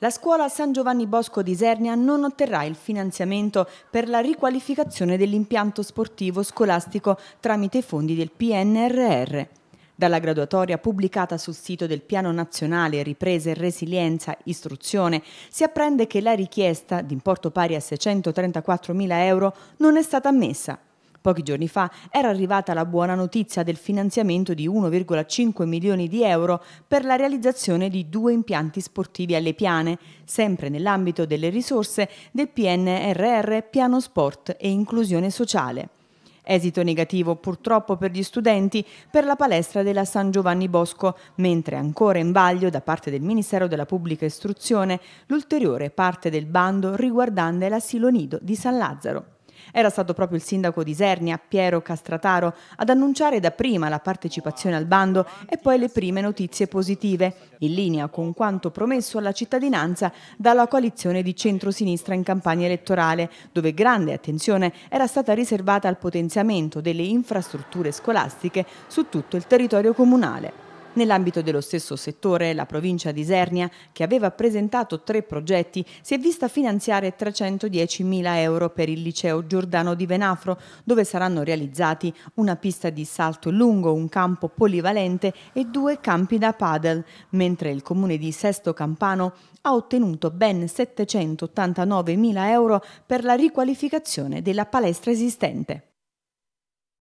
La scuola San Giovanni Bosco di Isernia non otterrà il finanziamento per la riqualificazione dell'impianto sportivo scolastico tramite i fondi del PNRR. Dalla graduatoria pubblicata sul sito del Piano Nazionale Riprese e Resilienza Istruzione si apprende che la richiesta, d'importo pari a 634.000 euro, non è stata ammessa Pochi giorni fa era arrivata la buona notizia del finanziamento di 1,5 milioni di euro per la realizzazione di due impianti sportivi alle piane, sempre nell'ambito delle risorse del PNRR Piano Sport e Inclusione Sociale. Esito negativo purtroppo per gli studenti per la palestra della San Giovanni Bosco, mentre ancora in vaglio da parte del Ministero della Pubblica Istruzione l'ulteriore parte del bando riguardante l'asilo nido di San Lazzaro. Era stato proprio il sindaco di Isernia, Piero Castrataro, ad annunciare dapprima la partecipazione al bando e poi le prime notizie positive, in linea con quanto promesso alla cittadinanza dalla coalizione di centrosinistra in campagna elettorale, dove grande attenzione era stata riservata al potenziamento delle infrastrutture scolastiche su tutto il territorio comunale. Nell'ambito dello stesso settore, la provincia di Isernia, che aveva presentato tre progetti, si è vista finanziare 310.000 euro per il liceo Giordano di Venafro, dove saranno realizzati una pista di salto lungo, un campo polivalente e due campi da padel, mentre il comune di Sesto Campano ha ottenuto ben 789.000 euro per la riqualificazione della palestra esistente.